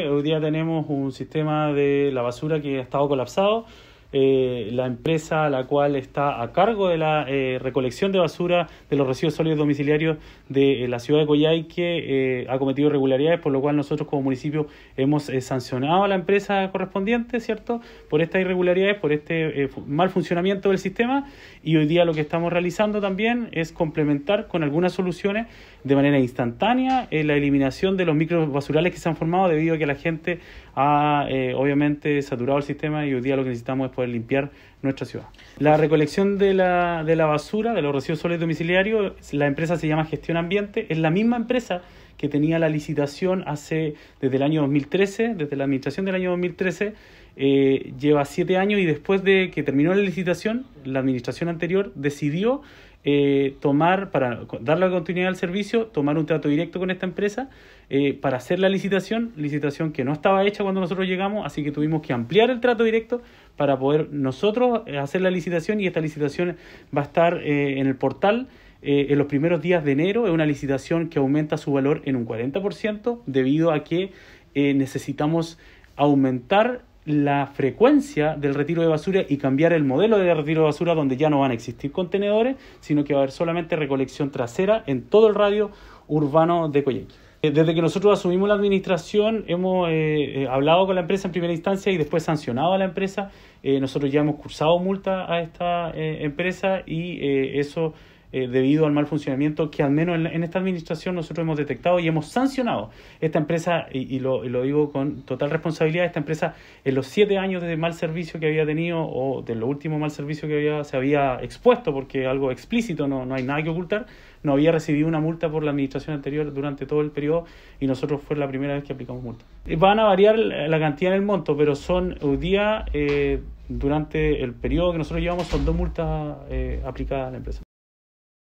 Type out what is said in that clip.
Hoy día tenemos un sistema de la basura que ha estado colapsado eh, la empresa la cual está a cargo de la eh, recolección de basura de los residuos sólidos domiciliarios de eh, la ciudad de Coyhaique que ha cometido irregularidades, por lo cual nosotros como municipio hemos sancionado a la empresa correspondiente, ¿cierto? Por estas irregularidades, por este mal funcionamiento del sistema y hoy día lo que estamos realizando también es complementar con algunas soluciones de manera instantánea la eliminación de los microbasurales que se han formado debido a que la gente ha obviamente saturado el sistema y hoy día lo que necesitamos es poder limpiar nuestra ciudad. La recolección de la, de la basura, de los residuos sólidos domiciliarios, la empresa se llama Gestión Ambiente, es la misma empresa que tenía la licitación hace desde el año 2013, desde la administración del año 2013 eh, lleva siete años y después de que terminó la licitación, la administración anterior decidió eh, tomar, para dar la continuidad al servicio, tomar un trato directo con esta empresa eh, para hacer la licitación, licitación que no estaba hecha cuando nosotros llegamos, así que tuvimos que ampliar el trato directo para poder nosotros hacer la licitación y esta licitación va a estar en el portal. en los primeros días de enero es una licitación que aumenta su valor en un 40% debido a que necesitamos aumentar la frecuencia del retiro de basura y cambiar el modelo de retiro de basura donde ya no van a existir contenedores, sino que va a haber solamente recolección trasera en todo el radio urbano de Coyeque. Eh, desde que nosotros asumimos la administración, hemos eh, eh, hablado con la empresa en primera instancia y después sancionado a la empresa. nosotros ya hemos cursado multa a esta empresa y eso eh, debido al mal funcionamiento que al menos en, esta administración nosotros hemos detectado y hemos sancionado. Esta empresa, y, lo, digo con total responsabilidad, esta empresa en los siete años de mal servicio que había tenido o de lo último mal servicio que había, se había expuesto, porque algo explícito, no, no hay nada que ocultar, no había recibido una multa por la administración anterior durante todo el periodo y nosotros fue la primera vez que aplicamos multa. Eh, van a variar la cantidad en el monto, pero son un día... Eh, durante el periodo que nosotros llevamos son dos multas aplicadas a la empresa.